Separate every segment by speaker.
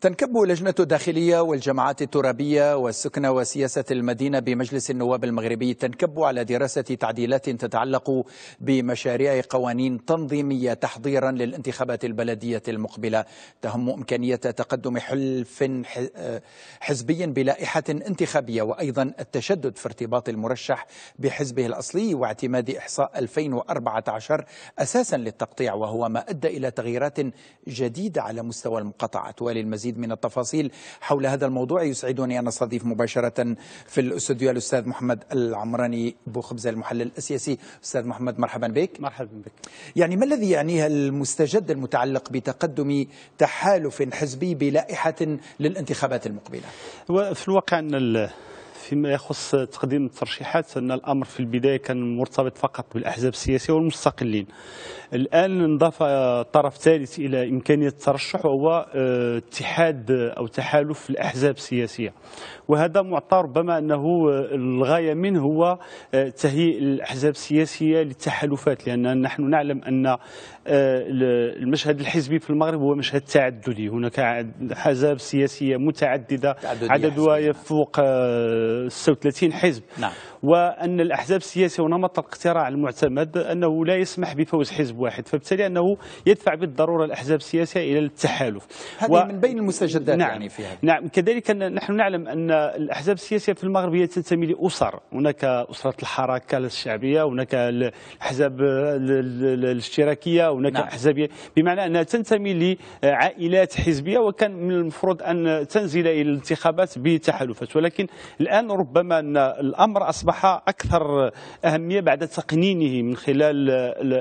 Speaker 1: تنكب لجنة الداخلية والجماعات الترابية والسكنة وسياسة المدينة بمجلس النواب المغربي تنكب على دراسة تعديلات تتعلق بمشاريع قوانين تنظيمية تحضيرا للانتخابات البلدية المقبلة تهم إمكانية تقدم حلف حزبي بلائحة انتخابية وأيضا التشدد في ارتباط المرشح بحزبه الأصلي واعتماد إحصاء 2014 أساسا للتقطيع وهو ما أدى إلى تغييرات جديدة على مستوى المقاطعة وللمزيد المزيد من التفاصيل حول هذا الموضوع يسعدني أن أستضيف مباشرة في الاستوديو الأستاذ محمد العمراني خبزة المحلل السياسي أستاذ محمد مرحبا بك مرحبا بك يعني ما الذي يعنيه المستجد المتعلق بتقدم تحالف حزبي بلائحة للانتخابات المقبلة في الواقع
Speaker 2: أن فيما يخص تقديم الترشيحات ان الامر في البدايه كان مرتبط فقط بالاحزاب السياسيه والمستقلين. الان انضاف طرف ثالث الى امكانيه الترشح وهو آه، اتحاد او تحالف الاحزاب السياسيه. وهذا معطى ربما انه آه، الغايه منه هو آه، تهيئ الاحزاب السياسيه للتحالفات لان نحن نعلم ان المشهد الحزبي في المغرب هو مشهد تعددي، هناك احزاب سياسيه متعدده عددها يفوق 36 حزب نعم وأن الأحزاب السياسية ونمط الاقتراع المعتمد أنه لا يسمح بفوز حزب واحد فبالتالي أنه يدفع بالضرورة الأحزاب السياسية إلى التحالف هذه و... من بين المستجدات نعم يعني فيها نعم كذلك نحن نعلم أن الأحزاب السياسية في المغرب هي تنتمي لأسر هناك أسرة الحركة الشعبية هناك الأحزاب الاشتراكية هناك نعم. احزاب بمعنى أنها تنتمي لعائلات حزبية وكان من المفروض أن تنزل إلى الانتخابات بتحالفات ولكن الآن ربما أن الأمر أصبح أصبح أكثر أهمية بعد تقنينه من خلال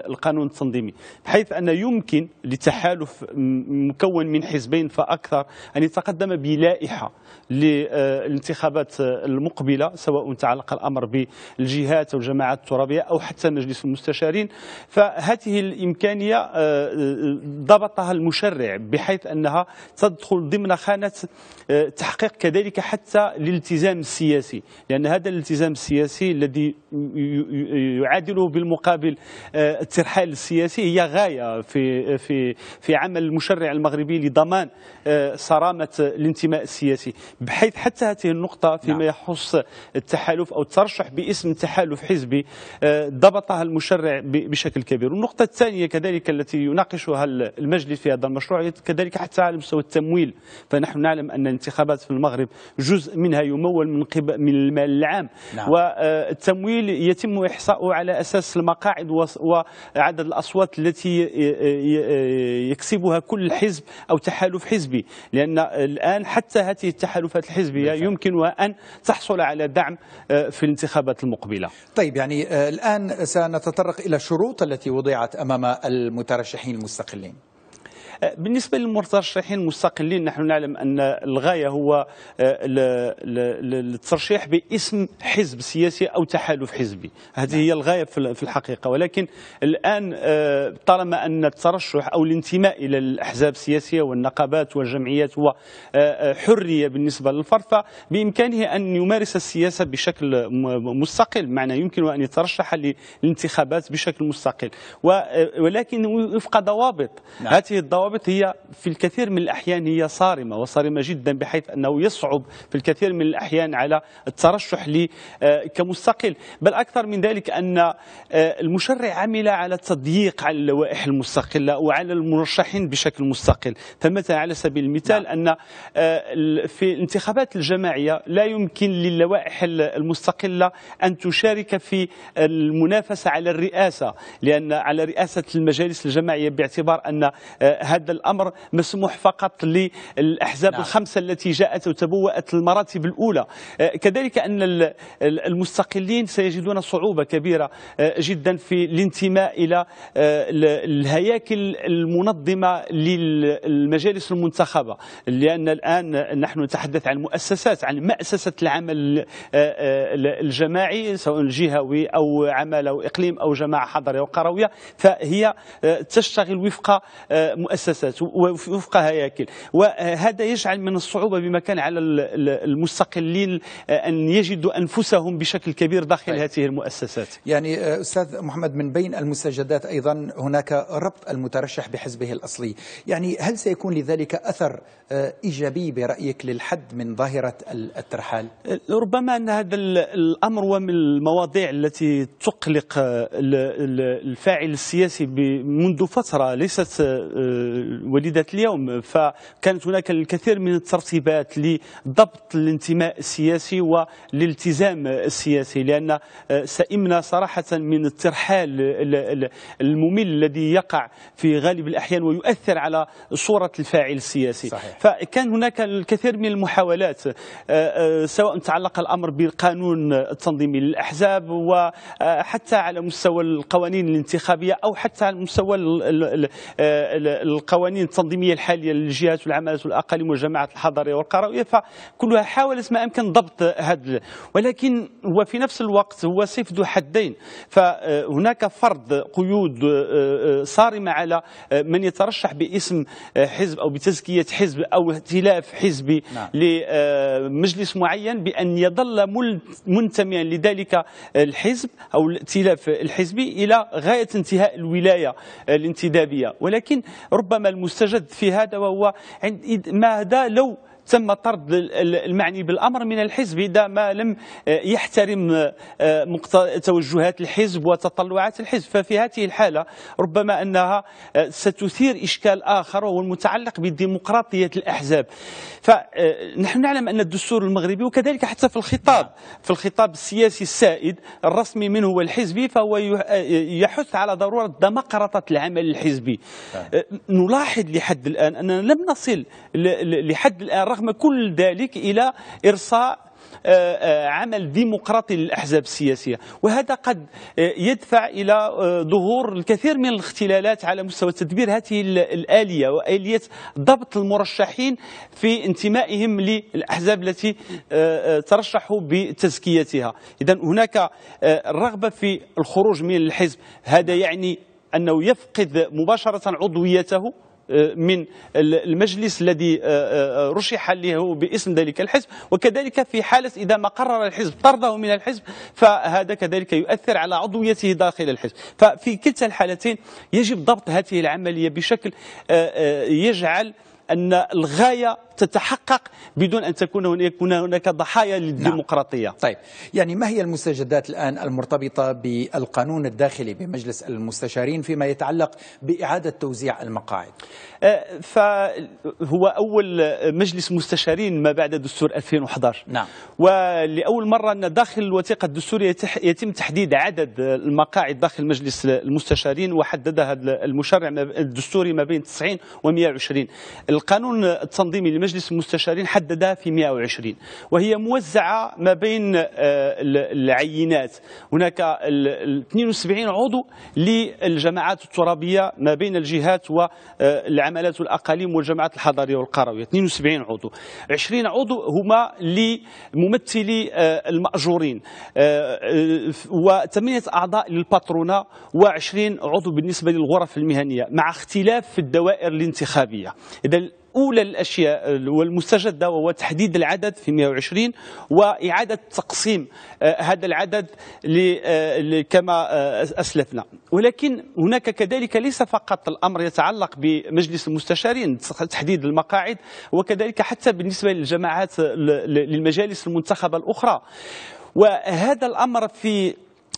Speaker 2: القانون التنظيمي بحيث أن يمكن لتحالف مكون من حزبين فأكثر أن يتقدم بلائحة للانتخابات المقبلة سواء تعلق الأمر بالجهات أو الجماعات الترابية أو حتى مجلس المستشارين فهذه الإمكانية آه، آه، ضبطها المشرع بحيث أنها تدخل ضمن خانة آه، تحقيق كذلك حتى الالتزام السياسي لأن هذا الالتزام السياسي السياسي الذي يعادله بالمقابل آه، الترحال السياسي هي غايه في في في عمل المشرع المغربي لضمان آه، صرامه الانتماء السياسي بحيث حتى هذه النقطه فيما نعم. يخص التحالف او الترشح باسم تحالف حزبي آه، ضبطها المشرع بشكل كبير والنقطه الثانيه كذلك التي يناقشها المجلس في هذا المشروع كذلك حتى على مستوى التمويل فنحن نعلم ان الانتخابات في المغرب جزء منها يمول من قبل من المال العام نعم. والتمويل يتم إحصاؤه على أساس المقاعد وعدد الأصوات التي يكسبها كل حزب أو تحالف حزبي لأن الآن حتى هذه التحالفات الحزبية يمكنها
Speaker 1: أن تحصل على دعم آه، في الانتخابات المقبلة طيب يعني آه، الآن سنتطرق إلى الشروط التي وضعت أمام المترشحين المستقلين أه،
Speaker 2: بالنسبة للمترشحين المستقلين نحن نعلم أن الغاية هو الترشيح أه، باسم حزب سياسي أو تحالف حزبي هذه هي الغاية في الحقيقة ولكن الآن أه، طالما أن الترشح أو الانتماء إلى الأحزاب السياسية والنقابات والجمعيات هو حرية بالنسبة للفرد فبإمكانه أن يمارس السياسة بشكل مستقل معنى يمكن أن يترشح للانتخابات بشكل مستقل ولكن وفق ضوابط نعم. هذه الضوابط الضوابط هي في الكثير من الأحيان هي صارمة وصارمة جدا بحيث أنه يصعب في الكثير من الأحيان على الترشح لي آه، كمستقل بل أكثر من ذلك أن آه، المشرع عمل على تضييق على اللوائح المستقلة وعلى المرشحين بشكل مستقل فمثلا على سبيل المثال نعم. أن آه، في الانتخابات الجماعية لا يمكن للوائح المستقلة أن تشارك في المنافسة على الرئاسة لأن على رئاسة المجالس الجماعية باعتبار أن هذا الأمر مسموح فقط للأحزاب نعم. الخمسة التي جاءت وتبوأت المراتب الأولى آه، كذلك أن المستقلين سيجدون صعوبة كبيرة آه، جدا في الانتماء إلى آه، الهياكل المنظمة للمجالس المنتخبة لأن الآن نحن نتحدث عن مؤسسات عن مأسسة العمل الجماعي سواء جهوي أو عمل أو إقليم أو جماعة حضرية وقروية فهي تشتغل وفق مؤسسات المؤسسات وفق هياكل وهذا يجعل من الصعوبة بما كان على المستقلين آه، أن يجدوا أنفسهم بشكل كبير داخل طيب. هذه المؤسسات
Speaker 1: يعني آه، أستاذ محمد من بين المستجدات أيضا هناك ربط المترشح بحزبه الأصلي يعني هل سيكون لذلك أثر آه، إيجابي برأيك للحد من ظاهرة الترحال؟
Speaker 2: ربما أن هذا الأمر هو من المواضيع التي تقلق الفاعل السياسي منذ فترة ليست وليدة اليوم فكانت هناك الكثير من الترتيبات لضبط الانتماء السياسي والالتزام السياسي لأن سئمنا صراحة من الترحال الممل الذي يقع في غالب الأحيان ويؤثر على صورة الفاعل السياسي صحيح. فكان هناك الكثير من المحاولات آه، آه، سواء تعلق الأمر بالقانون التنظيمي للأحزاب وحتى آه، على مستوى القوانين الانتخابية أو حتى على مستوى القوانين التنظيميه الحاليه للجهات والعمالات والاقاليم والجماعات الحضريه والقرويه فكلها حاولت ما امكن ضبط هذا ولكن هو في نفس الوقت هو سيف ذو حدين فهناك فرض قيود آه، آه، صارمه على آه، من يترشح باسم حزب او بتزكيه حزب او ائتلاف حزبي نعم. لمجلس معين بان يظل منتميا لذلك الحزب او الائتلاف الحزبي الى غايه انتهاء الولايه الانتدابيه ولكن ربما ربما المستجد في هذا وهو عند ماذا لو تم طرد المعني بالأمر من الحزب إذا ما لم آه، يحترم آه، توجهات الحزب وتطلعات الحزب ففي هذه الحالة ربما أنها آه، ستثير إشكال آخر وهو المتعلق بديمقراطية الأحزاب فنحن نعلم أن الدستور المغربي وكذلك حتى في الخطاب في الخطاب السياسي السائد الرسمي منه هو الحزبي فهو يحث على ضرورة دمقرطة العمل الحزبي نلاحظ لحد الآن أننا لم نصل لحد الآن رغم كل ذلك إلى إرصاء آه، آه، عمل ديمقراطي للأحزاب السياسية وهذا قد آه، يدفع إلى ظهور الكثير من الاختلالات على مستوى تدبير هذه الآلية وآلية ضبط المرشحين في انتمائهم للأحزاب التي ترشحوا بتزكيتها إذا هناك الرغبة في الخروج من الحزب هذا يعني أنه يفقد مباشرة عضويته آه، من المجلس الذي آه، آه، رشح له باسم ذلك الحزب وكذلك في حالة إذا ما قرر الحزب طرده من الحزب فهذا كذلك يؤثر على عضويته داخل الحزب ففي كلتا الحالتين يجب ضبط هذه العملية بشكل يجعل أن الغاية تتحقق بدون أن تكون هناك هناك ضحايا نعم.
Speaker 1: للديمقراطية نعم. طيب يعني ما هي المستجدات الآن المرتبطة بالقانون الداخلي بمجلس المستشارين فيما يتعلق بإعادة توزيع المقاعد أه،
Speaker 2: فهو أول مجلس مستشارين ما بعد دستور 2011 نعم ولأول مرة أن داخل الوثيقة الدستورية يتم تحديد عدد المقاعد داخل مجلس المستشارين وحددها المشرع الدستوري ما بين 90 و 120 القانون التنظيمي مجلس المستشارين حددها في 120 وهي موزعة ما بين آه، العينات هناك 72 عضو للجماعات الترابية ما بين الجهات والعملات آه، والأقاليم والجماعات الحضارية والقروية 72 عضو 20 عضو هما لممثلي آه، المأجورين و8 أعضاء للباترونة و20 عضو بالنسبة للغرف المهنية مع اختلاف في الدوائر الانتخابية إذا أولى الأشياء والمستجدة وهو تحديد العدد في 120 وإعادة تقسيم آه، هذا العدد آه، كما آه، أسلفنا ولكن هناك كذلك ليس فقط الأمر يتعلق بمجلس المستشارين تحديد المقاعد وكذلك حتى بالنسبة للجماعات للمجالس المنتخبة الأخرى وهذا الأمر في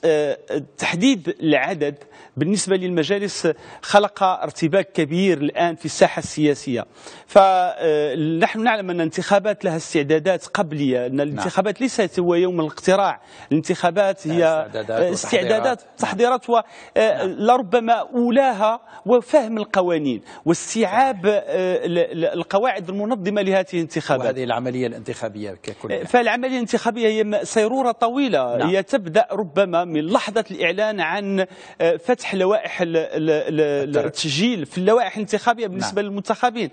Speaker 2: آه، تحديد العدد بالنسبة للمجالس خلق ارتباك كبير الآن في الساحة السياسية فنحن آه، نعلم أن الانتخابات لها استعدادات قبلية أن نعم. الانتخابات ليست هو يوم الاقتراع الانتخابات هي استعدادات نعم. تحضيرات ولربما آه، نعم. أولاها وفهم القوانين واستيعاب القواعد المنظمة لهذه الانتخابات وهذه العملية الانتخابية ككل فالعملية الانتخابية هي سيرورة طويلة هي تبدأ ربما من لحظه الاعلان عن آه، فتح لوائح التسجيل في اللوائح الانتخابيه نعم. بالنسبه نعم. للمنتخبين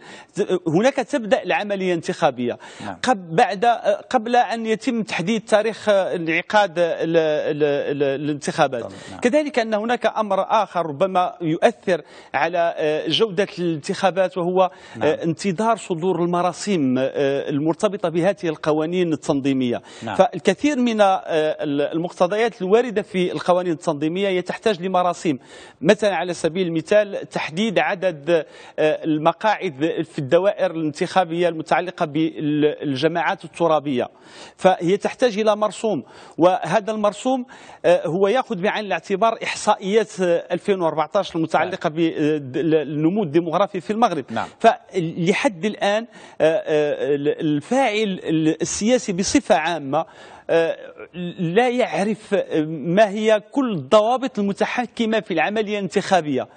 Speaker 2: هناك تبدا العمليه الانتخابيه نعم. بعد قبل ان يتم تحديد تاريخ آه، انعقاد الانتخابات نعم. كذلك ان هناك امر اخر ربما يؤثر على آه، جوده الانتخابات وهو نعم. انتظار صدور المراسيم المرتبطه بهذه القوانين التنظيميه نعم. فالكثير من المقتضيات الوارده في القوانين التنظيميه هي تحتاج لمراسيم مثلا على سبيل المثال تحديد عدد آه، المقاعد في الدوائر الانتخابيه المتعلقه بالجماعات الترابيه فهي تحتاج الى مرسوم وهذا المرسوم آه، هو ياخذ بعين الاعتبار احصائيات 2014 آه، المتعلقه بالنمو الديموغرافي في المغرب نعم. فلحد الان الفاعل السياسي بصفه عامه آه، لا يعرف آه، ما هي كل الضوابط المتحكمة في العملية الانتخابية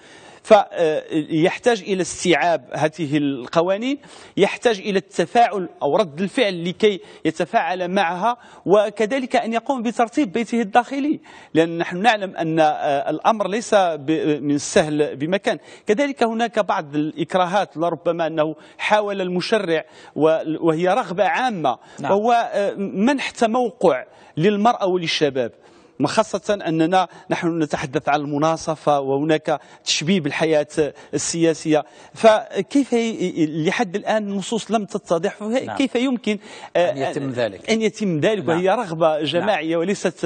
Speaker 2: فيحتاج إلى استيعاب هذه القوانين يحتاج إلى التفاعل أو رد الفعل لكي يتفاعل معها وكذلك أن يقوم بترتيب بيته الداخلي لأن نحن نعلم أن آه، الأمر ليس من السهل بمكان كذلك هناك بعض الإكراهات لربما أنه حاول المشرع وهي رغبة عامة نعم. وهو آه، منح تموقع للمرأة وللشباب وخاصة أننا نحن نتحدث عن المناصفة وهناك تشبيب الحياة السياسية فكيف لحد الآن النصوص لم تتضح نعم. كيف يمكن أن يتم ذلك أن يتم ذلك نعم. وهي رغبة نعم. جماعية
Speaker 1: وليست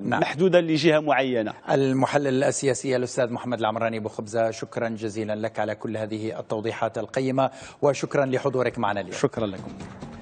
Speaker 1: محدودة لجهة معينة المحلل السياسي الأستاذ محمد العمراني أبو خبزة شكرا جزيلا لك على كل هذه التوضيحات القيمة وشكرا لحضورك معنا اليوم شكرا لكم